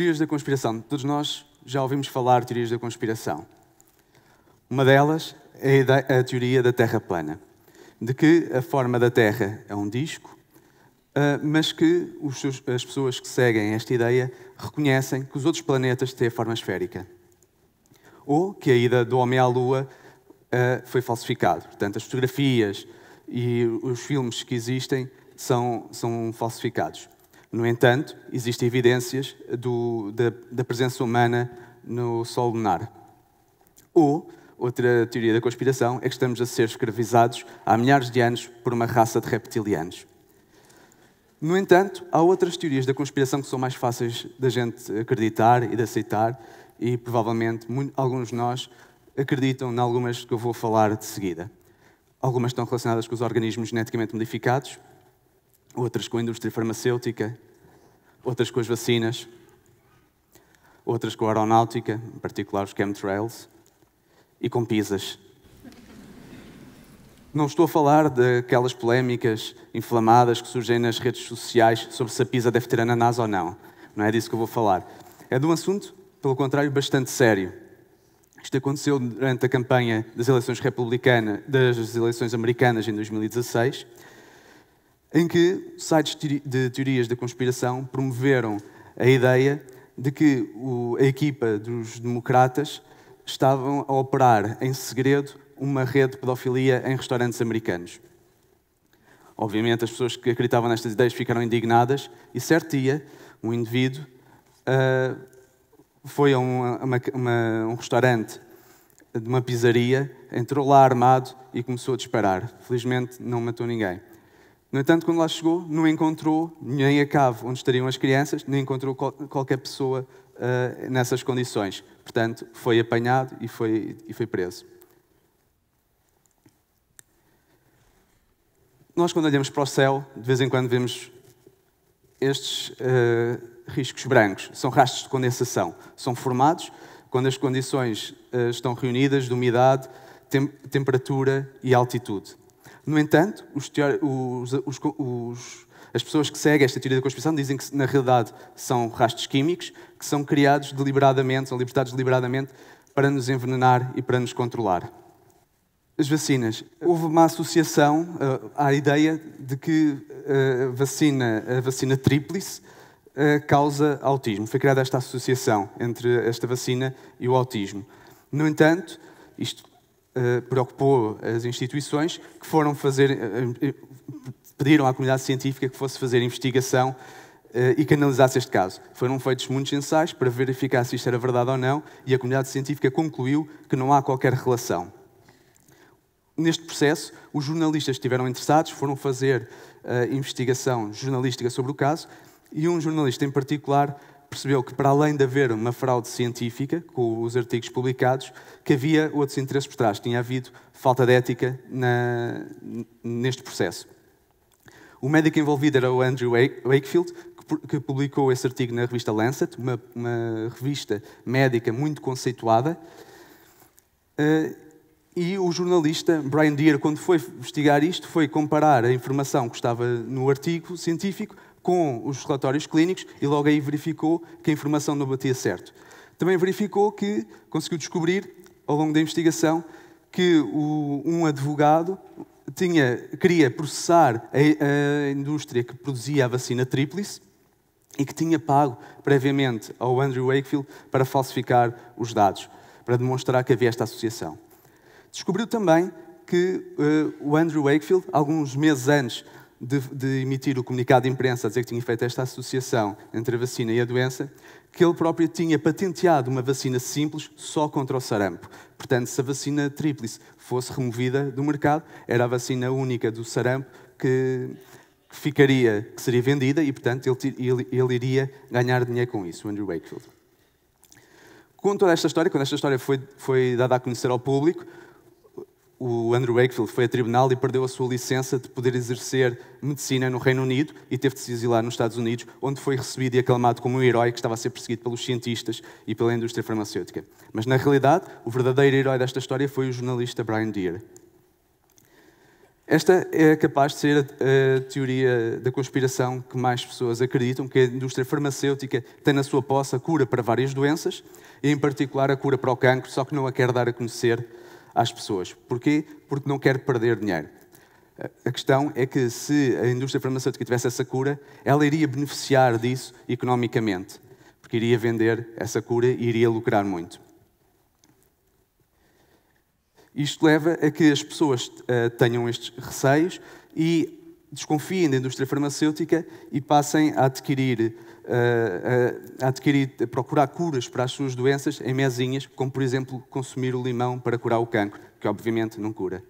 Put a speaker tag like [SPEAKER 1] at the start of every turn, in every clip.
[SPEAKER 1] teorias da conspiração. Todos nós já ouvimos falar de teorias da conspiração. Uma delas é a teoria da Terra plana, de que a forma da Terra é um disco, ah, mas que as pessoas que seguem esta ideia reconhecem que os outros planetas têm a forma esférica. Ou que a ida do homem à Lua ah, foi falsificada. Portanto, as fotografias e os filmes que existem são, são falsificados. No entanto, existem evidências do, da, da, presença humana no Sol lunar. Ou, outra teoria da conspiração, é que estamos a ser escravizados há milhares de anos por uma raça de reptilianos. No entanto, há outras teorias da conspiração que são mais fáceis da gente acreditar e de aceitar, e provavelmente muito, alguns de nós acreditam em algumas que eu vou falar de seguida. Algumas estão relacionadas com os organismos geneticamente modificados, outras com a indústria farmacêutica, outras com as vacinas, outras com a aeronáutica, em particular os chemtrails, e com pizzas. Não estou a falar daquelas polémicas inflamadas que surgem nas redes sociais sobre se a pizza deve ter ananás ou não. Não é disso que eu vou falar. É de um assunto, pelo contrário, bastante sério. Isto aconteceu durante a campanha das eleições republicanas, das eleições americanas em 2016, em que sites de teorias da conspiração promoveram a ideia de que a equipa dos democratas estavam a operar em segredo uma rede de pedofilia em restaurantes americanos. Obviamente, as pessoas que acreditavam nestas ideias ficaram indignadas e, certo dia, um indivíduo uh, foi a, uma, uma, uma, um restaurante de uma pizzaria, entrou lá armado e começou a disparar. Felizmente, não matou ninguém. No entanto, quando lá chegou, não encontrou nem a cave onde estariam as crianças, nem encontrou qualquer pessoa uh, nessas condições. Portanto, foi apanhado e foi, e foi preso. Nós, quando olhamos para o céu, de vez em quando vemos estes uh, riscos brancos. São rastros de condensação. São formados quando as condições uh, estão reunidas de umidade, tem temperatura e altitude. No entanto, os, os, os, as pessoas que seguem esta teoria da conspiração dizem que, na realidade, são rastros químicos que são criados deliberadamente, são libertados deliberadamente para nos envenenar e para nos controlar. As vacinas. Houve uma associação uh, à ideia de que uh, vacina, a vacina tríplice uh, causa autismo. Foi criada esta associação entre esta vacina e o autismo. No entanto, isto eh, preocupou as instituições que foram fazer, eh, pediram à comunidade científica que fosse fazer investigação eh, e que analisasse este caso. Foram feitos muitos ensaios para verificar se isto era verdade ou não e a comunidade científica concluiu que não há qualquer relação. Neste processo, os jornalistas que estiveram interessados foram fazer uh, investigação jornalística sobre o caso e um jornalista em particular percebeu que, para além de haver uma fraude científica com os artigos publicados, que havia outros interesses por trás. Tinha havido falta de ética na, neste processo. O médico envolvido era o Andrew Wakefield, que publicou esse artigo na revista Lancet, uma, uma revista médica muito conceituada. Eh, e o jornalista Brian Deere, quando foi investigar isto, foi comparar a informação que estava no artigo científico com os relatórios clínicos e logo aí verificou que a informação não batia certo. Também verificou que conseguiu descobrir, ao longo da investigação, que o, um advogado tinha, queria processar a, a indústria que produzia a vacina Tríplice e que tinha pago previamente ao Andrew Wakefield para falsificar os dados, para demonstrar que havia esta associação. Descobriu também que uh, o Andrew Wakefield, alguns meses antes de, de, emitir o comunicado de imprensa a dizer que tinha feito esta associação entre a vacina e a doença, que ele próprio tinha patenteado uma vacina simples só contra o sarampo. Portanto, se a vacina tríplice fosse removida do mercado, era a vacina única do sarampo que, ficaria, que seria vendida e, portanto, ele, ele, ele iria ganhar dinheiro com isso, Andrew Wakefield. Com toda esta história, quando esta história foi, foi dada a conhecer ao público, o Andrew Wakefield foi a tribunal e perdeu a sua licença de poder exercer medicina no Reino Unido e teve de se exilar nos Estados Unidos, onde foi recebido e aclamado como um herói que estava a ser perseguido pelos cientistas e pela indústria farmacêutica. Mas, na realidade, o verdadeiro herói desta história foi o jornalista Brian Deer. Esta é capaz de ser a, teoria da conspiração que mais pessoas acreditam, que a indústria farmacêutica tem na sua posse a cura para várias doenças, e em particular a cura para o cancro, só que não a quer dar a conhecer às pessoas. Porquê? Porque não quer perder dinheiro. A questão é que se a indústria farmacêutica tivesse essa cura, ela iria beneficiar disso economicamente, porque iria vender essa cura e iria lucrar muito. Isto leva a que as pessoas uh, tenham estes receios e desconfiem da indústria farmacêutica e passem a adquirir eh, eh, a, adquirir, a procurar curas para as suas doenças em mesinhas, como por exemplo consumir o limão para curar o cancro, que obviamente não cura.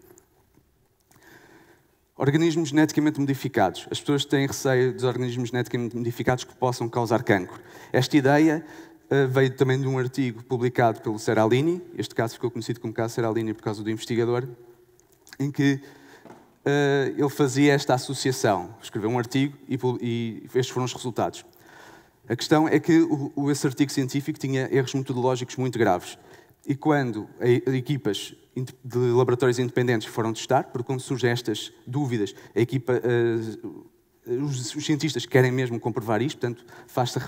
[SPEAKER 1] Organismos geneticamente modificados. As pessoas têm receio dos organismos geneticamente modificados que possam causar cancro. Esta ideia eh, veio também de um artigo publicado pelo Seralini, este caso ficou conhecido como caso Seralini por causa do investigador, em que uh, ele fazia esta associação. Escreveu um artigo e, e estes foram os resultados. A questão é que o, esse artigo científico tinha erros metodológicos muito graves. E quando equipas de laboratórios independentes foram testar, porque quando surgem estas dúvidas, equipa, uh, os, os, cientistas querem mesmo comprovar isto, portanto,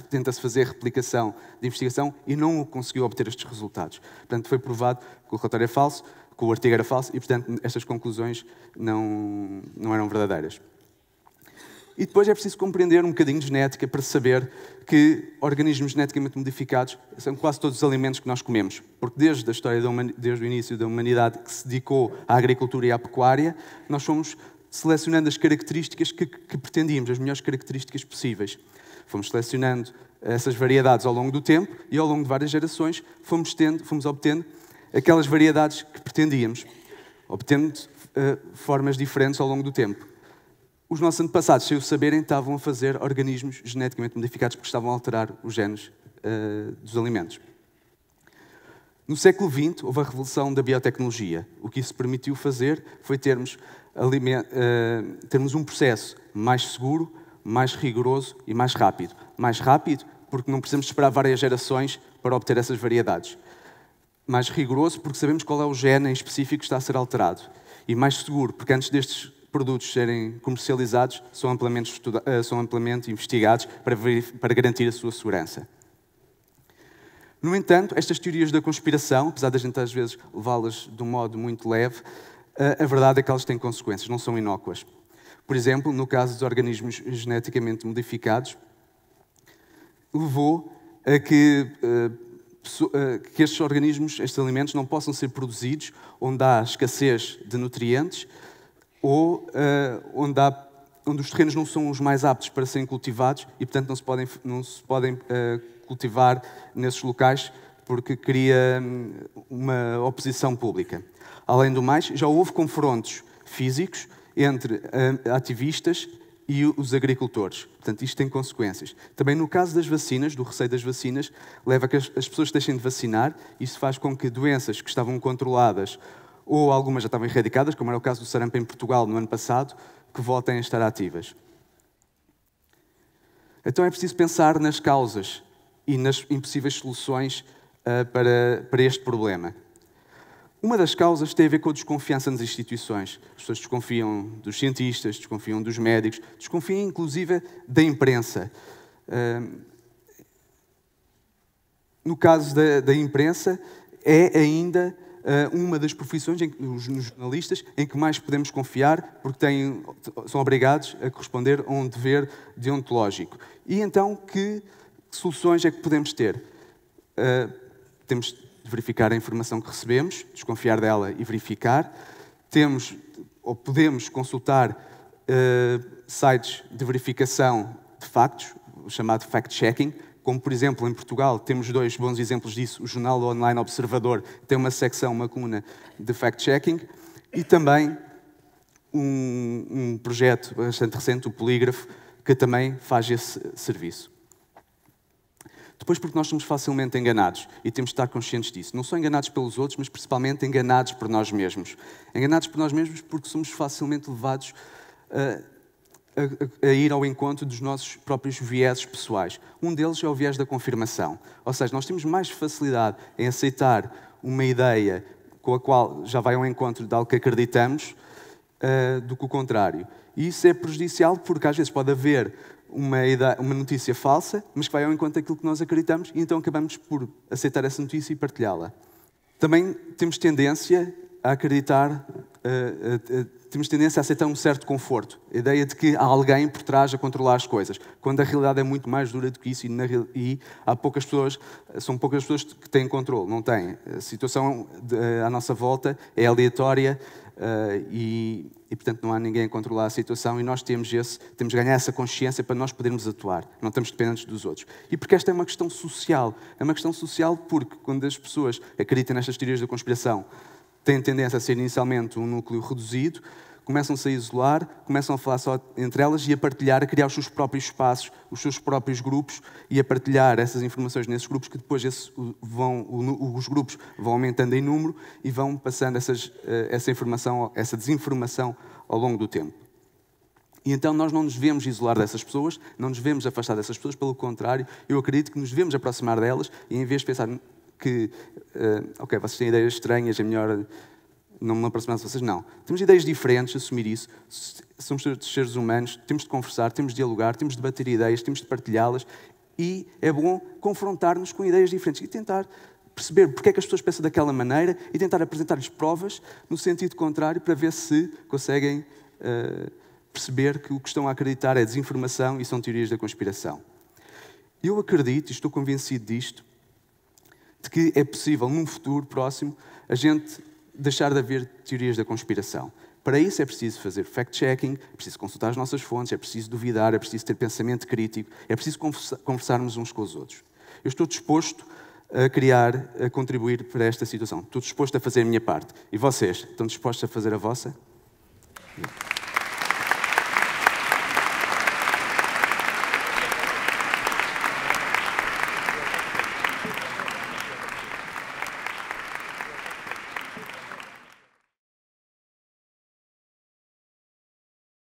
[SPEAKER 1] tenta-se fazer replicação de investigação e não conseguiu obter estes resultados. Portanto, foi provado que o relatório é falso, que o artigo era falso e, portanto, estas conclusões não, não eram verdadeiras. E depois é preciso compreender um bocadinho de genética para saber que organismos geneticamente modificados são quase todos os alimentos que nós comemos. Porque desde a história, desde o início da humanidade que se dedicou à agricultura e à pecuária, nós fomos selecionando as características que, que pretendíamos, as melhores características possíveis. Fomos selecionando essas variedades ao longo do tempo e ao longo de várias gerações fomos, tendo, fomos obtendo aquelas variedades que pretendíamos, obtendo uh, formas diferentes ao longo do tempo os nossos antepassados, sem o saberem, estavam a fazer organismos geneticamente modificados porque estavam a alterar os genes uh, dos alimentos. No século XX, houve a revolução da biotecnologia. O que isso permitiu fazer foi termos, uh, termos um processo mais seguro, mais rigoroso e mais rápido. Mais rápido, porque não precisamos esperar várias gerações para obter essas variedades. Mais rigoroso, porque sabemos qual é o gene em específico que está a ser alterado. E mais seguro, porque antes destes produtos serem comercializados são amplamente, eh, são amplamente investigados para, para garantir a sua segurança. No entanto, estas teorias da conspiração, apesar da gente às vezes levá-las de um modo muito leve, eh, a verdade é que elas têm consequências, não são inócuas. Por exemplo, no caso dos organismos geneticamente modificados, levou a que, a eh, que estes organismos, estes alimentos, não possam ser produzidos onde há escassez de nutrientes, ou uh, onde, há, onde, os terrenos não são os mais aptos para serem cultivados e, portanto, não se podem, não se podem uh, cultivar nesses locais porque cria hum, uma oposição pública. Além do mais, já houve confrontos físicos entre uh, ativistas e os agricultores. Portanto, isto tem consequências. Também no caso das vacinas, do receio das vacinas, leva a que as pessoas deixem de vacinar. Isso faz com que doenças que estavam controladas ou algumas já estavam erradicadas, como era o caso do sarampo em Portugal no ano passado, que voltem a estar ativas. Então é preciso pensar nas causas e nas impossíveis soluções uh, para, para este problema. Uma das causas tem a ver com a desconfiança nas instituições. As pessoas desconfiam dos cientistas, desconfiam dos médicos, desconfiam inclusive da imprensa. Ah, no caso da, da imprensa, é ainda eh, uma das profissões, nos jornalistas, em que mais podemos confiar, porque têm, são obrigados a corresponder a um dever deontológico. E então, que soluções é que podemos ter? Uh, temos de verificar a informação que recebemos, desconfiar dela e verificar. Temos ou podemos consultar uh, sites de verificação de factos, o chamado fact-checking, como por exemplo em Portugal, temos dois bons exemplos disso. O jornal online Observador tem uma secção, uma coluna de fact-checking e também um, um, projeto bastante recente, o Polígrafo, que também faz esse serviço. Depois, porque nós somos facilmente enganados e temos de estar conscientes disso. Não só enganados pelos outros, mas principalmente enganados por nós mesmos. Enganados por nós mesmos porque somos facilmente levados a eh, a, a, ir ao encontro dos nossos próprios vieses pessoais. Um deles é o viés da confirmação. Ou seja, nós temos mais facilidade em aceitar uma ideia com a qual já vai ao encontro de algo que acreditamos uh, do que o contrário. E isso é prejudicial porque às vezes pode haver uma, ideia, uma notícia falsa, mas que vai ao encontro daquilo que nós acreditamos e então acabamos por aceitar essa notícia e partilhá-la. Também temos tendência a acreditar, uh, uh, temos tendência a aceitar um certo conforto. A ideia de que há alguém por trás a controlar as coisas, quando a realidade é muito mais dura do que isso e, na, e há poucas pessoas, são poucas pessoas que têm controle, não têm. A situação de, à nossa volta é aleatória uh, e, e, portanto, não há ninguém a controlar a situação e nós temos, esse, temos de ganhar essa consciência para nós podermos atuar, não estamos dependentes dos outros. E porque esta é uma questão social, é uma questão social porque quando as pessoas acreditam nestas teorias da conspiração, têm tendência a ser inicialmente um núcleo reduzido, começam-se a isolar, começam a falar só entre elas e a partilhar, a criar os seus próprios espaços, os seus próprios grupos e a partilhar essas informações nesses grupos, que depois esse, vão, os grupos vão aumentando em número e vão passando essas, eh, essa informação, essa desinformação ao longo do tempo. E então nós não nos devemos isolar dessas pessoas, não nos devemos afastar dessas pessoas, pelo contrário, eu acredito que nos devemos aproximar delas e em vez de pensar que, uh, ok, vocês têm ideias estranhas, é melhor não me aproximar de vocês. Não. Temos ideias diferentes, assumir isso. Somos seres humanos, temos de conversar, temos de dialogar, temos de debater ideias, temos de partilhá-las e é bom confrontar-nos com ideias diferentes e tentar perceber porque é que as pessoas pensam daquela maneira e tentar apresentar-lhes provas no sentido contrário para ver se conseguem uh, perceber que o que estão a acreditar é desinformação e são teorias da conspiração. Eu acredito e estou convencido disto de que é possível, num futuro próximo, a gente deixar de haver teorias da conspiração. Para isso é preciso fazer fact-checking, é preciso consultar as nossas fontes, é preciso duvidar, é preciso ter pensamento crítico, é preciso conversarmos uns com os outros. Eu estou disposto a criar, a contribuir para esta situação. Estou disposto a fazer a minha parte. E vocês, estão dispostos a fazer a vossa?